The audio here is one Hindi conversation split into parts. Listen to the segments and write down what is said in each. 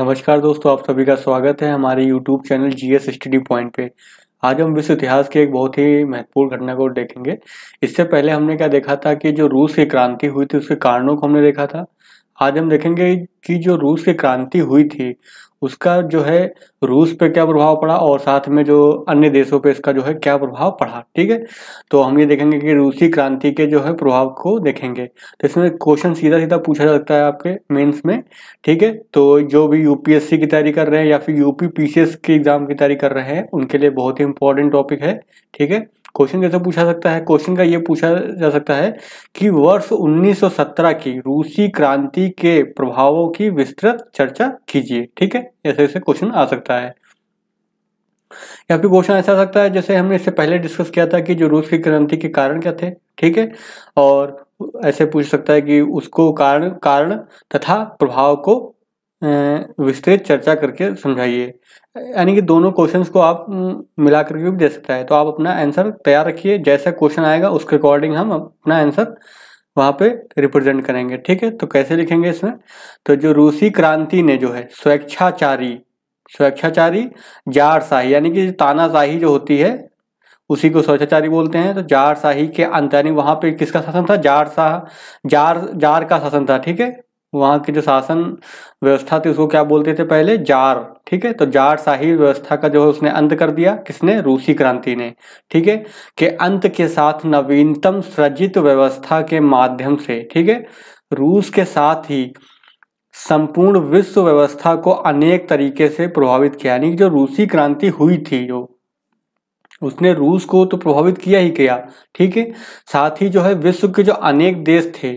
नमस्कार दोस्तों आप सभी का स्वागत है हमारे YouTube channel G S study point पे आज हम विश्व इतिहास की एक बहुत ही महत्वपूर्ण घटना को देखेंगे इससे पहले हमने क्या देखा था कि जो रूस की क्रांति हुई थी उसके कारणों को हमने देखा था आज हम देखेंगे कि जो रूस की क्रांति हुई थी उसका जो है रूस पे क्या प्रभाव पड़ा और साथ में जो अन्य देशों पे इसका जो है क्या प्रभाव पड़ा ठीक है तो हम ये देखेंगे कि रूसी क्रांति के जो है प्रभाव को देखेंगे तो इसमें क्वेश्चन सीधा सीधा पूछा जा सकता है आपके मेंस में ठीक है तो जो भी यूपीएससी की तैयारी कर रहे हैं या फिर यूपी पी के एग्ज़ाम की तैयारी कर रहे हैं उनके लिए बहुत ही इंपॉर्टेंट टॉपिक है ठीक है क्वेश्चन कैसे पूछा सकता है क्वेश्चन का ये पूछा जा सकता है कि वर्ष 1917 की रूसी क्रांति के प्रभावों की विस्तृत चर्चा कीजिए ठीक है ऐसे ऐसे क्वेश्चन आ सकता है या फिर क्वेश्चन ऐसा आ सकता है जैसे हमने इससे पहले डिस्कस किया था कि जो रूस की क्रांति के कारण क्या थे ठीक है और ऐसे पूछ सकता है कि उसको कारण कारण तथा प्रभाव को विस्तृत चर्चा करके समझाइए यानी कि दोनों क्वेश्चंस को आप मिला करके भी दे सकता है तो आप अपना आंसर तैयार रखिए जैसा क्वेश्चन आएगा उसके अकॉर्डिंग हम अपना आंसर वहाँ पे रिप्रेजेंट करेंगे ठीक है तो कैसे लिखेंगे इसमें तो जो रूसी क्रांति ने जो है स्वेच्छाचारी स्वेच्छाचारी जारशाही यानी कि तानाशाही जो होती है उसी को स्वेच्छाचारी बोलते हैं तो जारशाही के अंत यानी वहाँ पे किसका शासन था जार शाह जार जार का शासन था ठीक है वहाँ की जो शासन व्यवस्था थी उसको क्या बोलते थे पहले जार ठीक है तो जार शाही व्यवस्था का जो है उसने अंत कर दिया किसने रूसी क्रांति ने ठीक है के अंत के साथ नवीनतम सृजित व्यवस्था के माध्यम से ठीक है रूस के साथ ही संपूर्ण विश्व व्यवस्था को अनेक तरीके से प्रभावित किया यानी जो रूसी क्रांति हुई थी जो उसने रूस को तो प्रभावित किया ही किया ठीक है साथ ही जो है विश्व के जो अनेक देश थे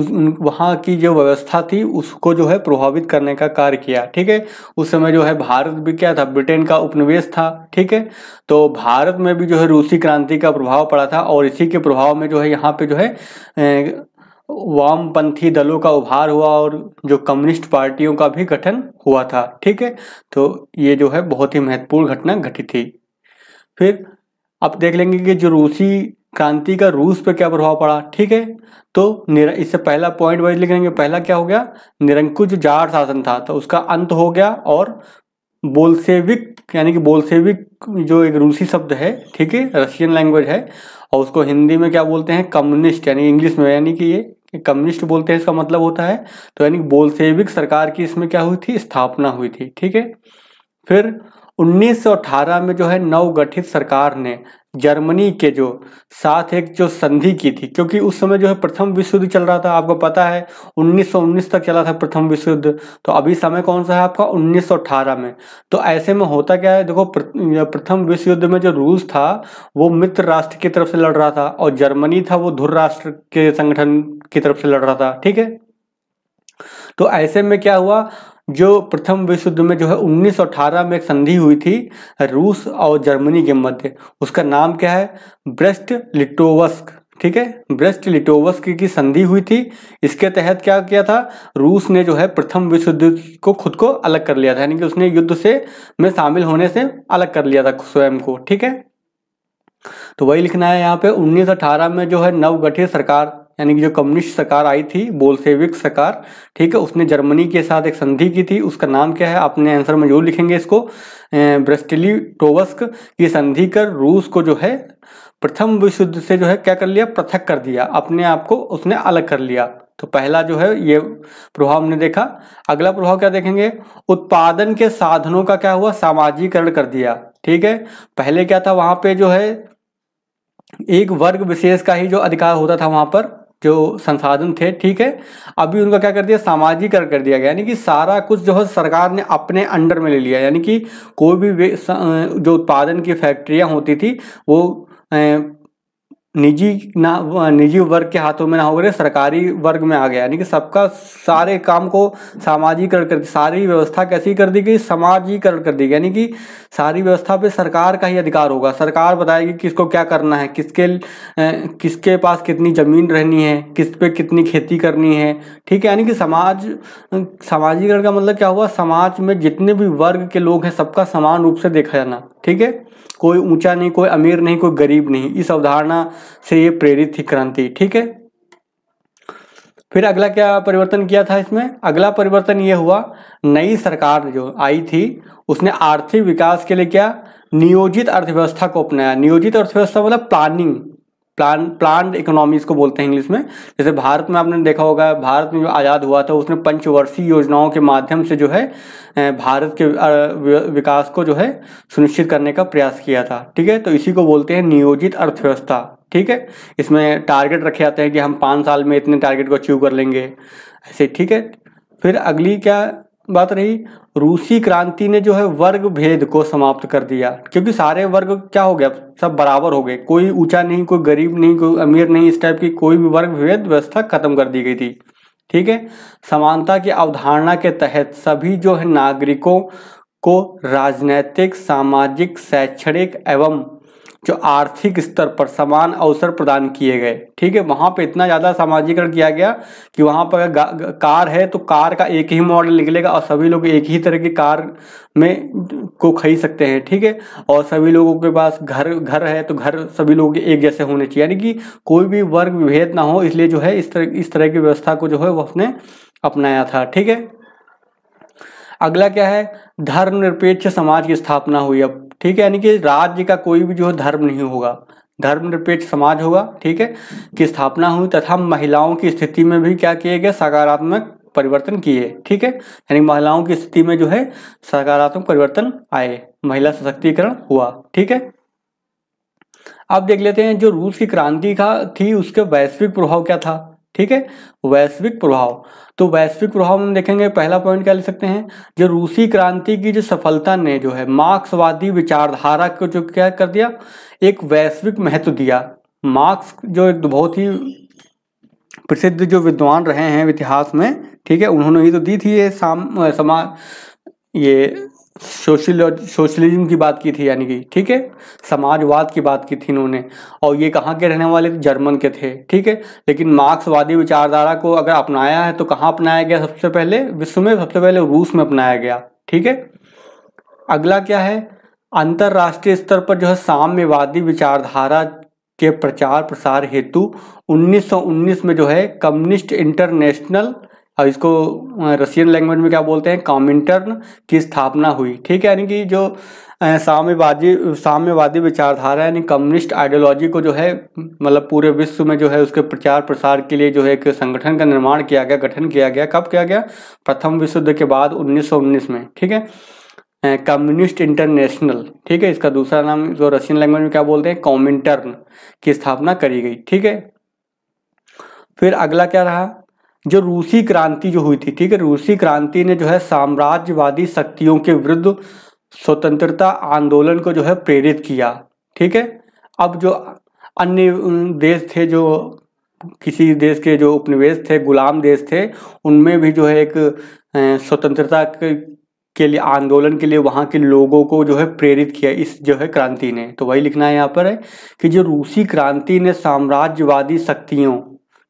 उस वहाँ की जो व्यवस्था थी उसको जो है प्रभावित करने का कार्य किया ठीक है उस समय जो है भारत भी क्या था ब्रिटेन का उपनिवेश था ठीक है तो भारत में भी जो है रूसी क्रांति का प्रभाव पड़ा था और इसी के प्रभाव में जो है यहाँ पे जो है ए, वामपंथी दलों का उभार हुआ और जो कम्युनिस्ट पार्टियों का भी गठन हुआ था ठीक है तो ये जो है बहुत ही महत्वपूर्ण घटना घटी थी फिर अब देख लेंगे कि जो रूसी क्रांति का रूस पर क्या प्रभाव पड़ा ठीक है तो निर इससे पहला पॉइंट वाइज लिख लेंगे पहला क्या हो गया निरंकुश जाट शासन था तो उसका अंत हो गया और बोलसेविक यानी कि बोलसेविक जो एक रूसी शब्द है ठीक है रशियन लैंग्वेज है और उसको हिंदी में क्या बोलते हैं कम्युनिस्ट यानी इंग्लिश में यानी कि ये कम्युनिस्ट बोलते हैं इसका मतलब होता है तो यानी बोलसेविक सरकार की इसमें क्या हुई थी स्थापना हुई थी ठीक है फिर 1918 में जो है नवगठित सरकार ने जर्मनी के जो साथ एक जो संधि की थी क्योंकि उस समय जो है प्रथम विश्व युद्ध चल रहा था आपको पता है 1919 तक चला था प्रथम विश्व युद्ध तो अभी समय कौन सा है आपका 1918 में तो ऐसे में होता क्या है देखो प्रथम विश्व युद्ध में जो रूस था वो मित्र राष्ट्र की तरफ से लड़ रहा था और जर्मनी था वो धुर राष्ट्र के संगठन की तरफ से लड़ रहा था ठीक है तो ऐसे में क्या हुआ जो प्रथम विश्व युद्ध में जो है 1918 में एक संधि हुई थी रूस और जर्मनी के मध्य उसका नाम क्या है ब्रेस्ट लिटोवस्क ठीक है ब्रेस्ट लिटोवस्क की संधि हुई थी इसके तहत क्या किया था रूस ने जो है प्रथम विश्व युद्ध को खुद को अलग कर लिया था यानी कि उसने युद्ध से में शामिल होने से अलग कर लिया था स्वयं को ठीक है तो वही लिखना है यहाँ पे 1918 में जो है नवगठित सरकार यानी कि जो कम्युनिस्ट सरकार आई थी बोलसेविक सरकार ठीक है उसने जर्मनी के साथ एक संधि की थी उसका नाम क्या है अपने आंसर में जरूर लिखेंगे इसको ब्रेस्टिली टोवस्क की संधि कर रूस को जो है प्रथम विश्व युद्ध से जो है क्या कर लिया पृथक कर दिया अपने आप को उसने अलग कर लिया तो पहला जो है ये प्रभाव हमने देखा अगला प्रभाव क्या देखेंगे उत्पादन के साधनों का क्या हुआ सामाजिकरण कर दिया ठीक है पहले क्या था वहां पे जो है एक वर्ग विशेष का ही जो अधिकार होता था वहां पर जो संसाधन थे ठीक है अभी उनका क्या कर दिया सामाजिकरण कर दिया गया यानी कि सारा कुछ जो है सरकार ने अपने अंडर में ले लिया यानी कि कोई भी जो उत्पादन की फैक्ट्रियाँ होती थी वो निजी ना निजी वर्ग के हाथों में ना हो गए सरकारी वर्ग में आ गया यानी कि सबका सारे काम को सामाजिकरण कर सारी व्यवस्था कैसी कर दी गई समाजीकरण कर दी गई यानी कि सारी व्यवस्था पे सरकार का ही अधिकार होगा सरकार बताएगी किसको क्या करना है किसके किसके पास कितनी ज़मीन रहनी है किस पे कितनी खेती करनी है ठीक है यानी कि समाज सामाजिकरण का मतलब क्या हुआ समाज में जितने भी वर्ग के लोग हैं सबका समान रूप से देखा जाना ठीक है कोई ऊंचा नहीं कोई अमीर नहीं कोई गरीब नहीं इस अवधारणा से ये प्रेरित थी क्रांति ठीक है फिर अगला क्या परिवर्तन किया था इसमें अगला परिवर्तन ये हुआ नई सरकार जो आई थी उसने आर्थिक विकास के लिए क्या नियोजित अर्थव्यवस्था को अपनाया नियोजित अर्थव्यवस्था मतलब प्लानिंग प्लान प्लान इकोनॉमीज को बोलते हैं इंग्लिश में जैसे भारत में आपने देखा होगा भारत में जो आज़ाद हुआ था उसने पंचवर्षीय योजनाओं के माध्यम से जो है भारत के विकास को जो है सुनिश्चित करने का प्रयास किया था ठीक है तो इसी को बोलते हैं नियोजित अर्थव्यवस्था ठीक है इसमें टारगेट रखे जाते हैं कि हम पाँच साल में इतने टारगेट को अचीव कर लेंगे ऐसे ठीक है फिर अगली क्या बात रही रूसी क्रांति ने जो है वर्ग भेद को समाप्त कर दिया क्योंकि सारे वर्ग क्या हो गया सब बराबर हो गए कोई ऊंचा नहीं कोई गरीब नहीं कोई अमीर नहीं इस टाइप की कोई भी वर्ग भेद व्यवस्था खत्म कर दी गई थी ठीक है समानता की अवधारणा के तहत सभी जो है नागरिकों को राजनैतिक सामाजिक शैक्षणिक एवं जो आर्थिक स्तर पर समान अवसर प्रदान किए गए ठीक है वहाँ पे इतना ज़्यादा सामाजिकरण किया गया कि वहाँ पर कार है तो कार का एक ही मॉडल निकलेगा और सभी लोग एक ही तरह की कार में को खरीद सकते हैं ठीक है और सभी लोगों के पास घर घर है तो घर सभी लोग एक जैसे होने चाहिए यानी कि कोई भी वर्ग विभेद ना हो इसलिए जो है इस तरह इस तरह की व्यवस्था को जो है वो उसने अपनाया था ठीक है अगला क्या है धर्मनिरपेक्ष समाज की स्थापना हुई अब ठीक है यानी कि राज्य का कोई भी जो है धर्म नहीं होगा धर्म निरपेक्ष समाज होगा ठीक है की स्थापना हुई तथा महिलाओं की स्थिति में भी क्या किए गए सकारात्मक परिवर्तन किए ठीक है यानी महिलाओं की स्थिति में जो है सकारात्मक परिवर्तन आए महिला सशक्तिकरण हुआ ठीक है अब देख लेते हैं जो रूस की क्रांति का थी उसके वैश्विक प्रभाव क्या था ठीक है वैश्विक प्रभाव तो वैश्विक प्रभाव हम देखेंगे पहला पॉइंट क्या ले सकते हैं जो रूसी क्रांति की जो सफलता ने जो है मार्क्सवादी विचारधारा को जो क्या कर दिया एक वैश्विक महत्व दिया मार्क्स जो एक बहुत ही प्रसिद्ध जो विद्वान रहे हैं इतिहास में ठीक है उन्होंने ही तो दी थी ये साम समाज ये सोशल सोशलिज्म की बात की थी यानी कि ठीक है समाजवाद की बात की थी इन्होंने और ये कहाँ के रहने वाले थे जर्मन के थे ठीक है लेकिन मार्क्सवादी विचारधारा को अगर अपनाया है तो कहाँ अपनाया गया सबसे पहले विश्व में सबसे पहले रूस में अपनाया गया ठीक है अगला क्या है अंतर्राष्ट्रीय स्तर पर जो है साम्यवादी विचारधारा के प्रचार प्रसार हेतु 1919 में जो है कम्युनिस्ट इंटरनेशनल अब इसको रशियन लैंग्वेज में क्या बोलते हैं कॉमिंटर्न की स्थापना हुई ठीक है यानी कि जो साम्यवादी साम्यवादी विचारधारा यानी कम्युनिस्ट आइडियोलॉजी को जो है मतलब पूरे विश्व में जो है उसके प्रचार प्रसार के लिए जो है एक संगठन का निर्माण किया गया गठन किया गया कब किया गया प्रथम विश्व युद्ध के बाद उन्नीस में ठीक है कम्युनिस्ट इंटरनेशनल ठीक है इसका दूसरा नाम जो रशियन लैंग्वेज में क्या बोलते हैं कॉमिंटर्न की स्थापना करी गई ठीक है फिर अगला क्या रहा जो रूसी क्रांति जो हुई थी ठीक है रूसी क्रांति ने जो है साम्राज्यवादी शक्तियों के विरुद्ध स्वतंत्रता आंदोलन को जो है प्रेरित किया ठीक है अब जो अन्य देश थे जो किसी देश के जो उपनिवेश थे गुलाम देश थे उनमें भी जो है एक स्वतंत्रता के लिए आंदोलन के लिए वहाँ के लोगों को जो है प्रेरित किया इस जो है क्रांति ने तो वही लिखना है यहाँ पर है कि जो रूसी क्रांति ने साम्राज्यवादी शक्तियों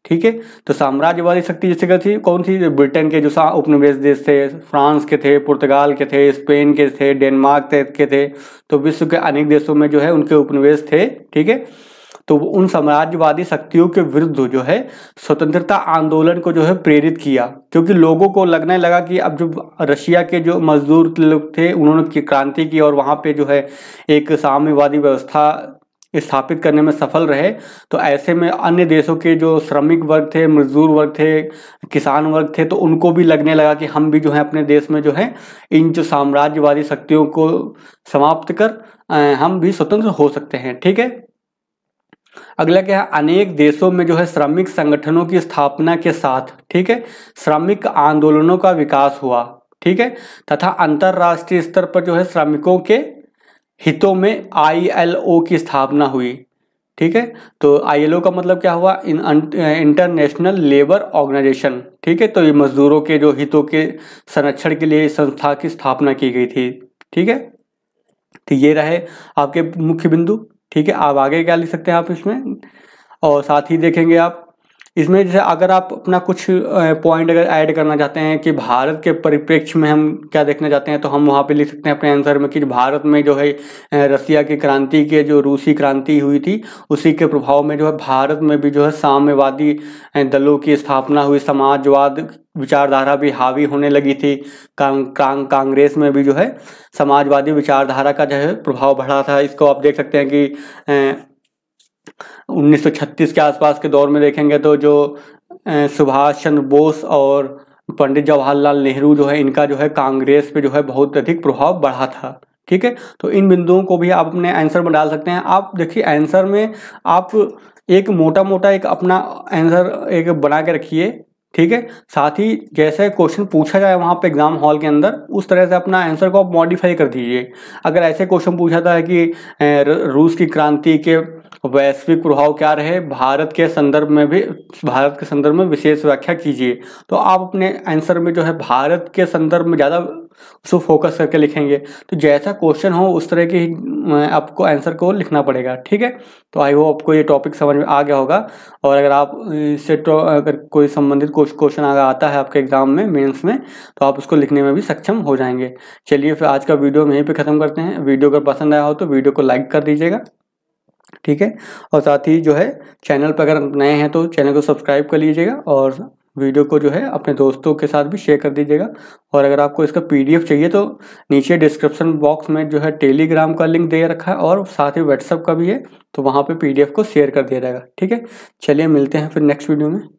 ठीक है तो साम्राज्यवादी शक्ति जैसे थी कौन थी ब्रिटेन के जो उपनिवेश देश थे फ्रांस के थे पुर्तगाल के थे स्पेन के थे डेनमार्क के थे तो विश्व के अनेक देशों में जो है उनके उपनिवेश थे ठीक है तो उन साम्राज्यवादी शक्तियों के विरुद्ध जो है स्वतंत्रता आंदोलन को जो है प्रेरित किया क्योंकि लोगों को लगने लगा कि अब जो रशिया के जो मजदूर लोग थे उन्होंने क्रांति की और वहाँ पे जो है एक साम्यवादी व्यवस्था स्थापित करने में सफल रहे तो ऐसे में अन्य देशों के जो श्रमिक वर्ग थे मजदूर वर्ग थे किसान वर्ग थे तो उनको भी लगने लगा कि हम भी जो है अपने देश में जो है इन जो साम्राज्यवादी शक्तियों को समाप्त कर हम भी स्वतंत्र हो सकते हैं ठीक है अगला क्या है अनेक देशों में जो है श्रमिक संगठनों की स्थापना के साथ ठीक है श्रमिक आंदोलनों का विकास हुआ ठीक है तथा अंतर्राष्ट्रीय स्तर पर जो है श्रमिकों के हितों में आईएलओ की स्थापना हुई ठीक है तो आईएलओ का मतलब क्या हुआ इन इंटरनेशनल लेबर ऑर्गेनाइजेशन ठीक है तो ये मजदूरों के जो हितों के संरक्षण के लिए संस्था की स्थापना की गई थी ठीक है तो ये रहे आपके मुख्य बिंदु ठीक है आप आगे क्या लिख सकते हैं आप इसमें और साथ ही देखेंगे आप इसमें जैसे अगर आप अपना कुछ पॉइंट अगर ऐड करना चाहते हैं कि भारत के परिप्रेक्ष्य में हम क्या देखना चाहते हैं तो हम वहाँ पे लिख सकते हैं अपने आंसर में कि भारत में जो है रसिया की क्रांति के जो रूसी क्रांति हुई थी उसी के प्रभाव में जो है भारत में भी जो है साम्यवादी दलों की स्थापना हुई समाजवाद विचारधारा भी हावी होने लगी थी कांग, कांग, कांग्रेस में भी जो है समाजवादी विचारधारा का जो है प्रभाव बढ़ा था इसको आप देख सकते हैं कि 1936 के आसपास के दौर में देखेंगे तो जो सुभाष चंद्र बोस और पंडित जवाहरलाल नेहरू जो है इनका जो है कांग्रेस पे जो है बहुत अधिक प्रभाव बढ़ा था ठीक है तो इन बिंदुओं को भी आप अपने आंसर में डाल सकते हैं आप देखिए आंसर में आप एक मोटा मोटा एक अपना आंसर एक बना के रखिए ठीक है साथ ही जैसे क्वेश्चन पूछा जाए वहाँ पे एग्जाम हॉल के अंदर उस तरह से अपना आंसर को आप मॉडिफाई कर दीजिए अगर ऐसे क्वेश्चन पूछा था कि रूस की क्रांति के वैश्विक प्रभाव क्या रहे भारत के संदर्भ में भी भारत के संदर्भ में विशेष व्याख्या कीजिए तो आप अपने आंसर में जो है भारत के संदर्भ में ज़्यादा उसको फोकस करके लिखेंगे तो जैसा क्वेश्चन हो उस तरह की आपको आंसर को लिखना पड़ेगा ठीक है तो आई होप आपको ये टॉपिक समझ में आ गया होगा और अगर आप इससे तो अगर कोई संबंधित क्वेश्चन अगर आता है आपके एग्जाम में मेंस में तो आप उसको लिखने में भी सक्षम हो जाएंगे चलिए फिर आज का वीडियो हम यहीं पर ख़त्म करते हैं वीडियो अगर पसंद आया हो तो वीडियो को लाइक कर दीजिएगा ठीक है और साथ ही जो है चैनल पर अगर नए हैं तो चैनल को सब्सक्राइब कर लीजिएगा और वीडियो को जो है अपने दोस्तों के साथ भी शेयर कर दीजिएगा और अगर आपको इसका पीडीएफ चाहिए तो नीचे डिस्क्रिप्शन बॉक्स में जो है टेलीग्राम का लिंक दे रखा है और साथ ही व्हाट्सअप का भी है तो वहाँ पे पीडीएफ को शेयर कर दिया जाएगा ठीक है चलिए मिलते हैं फिर नेक्स्ट वीडियो में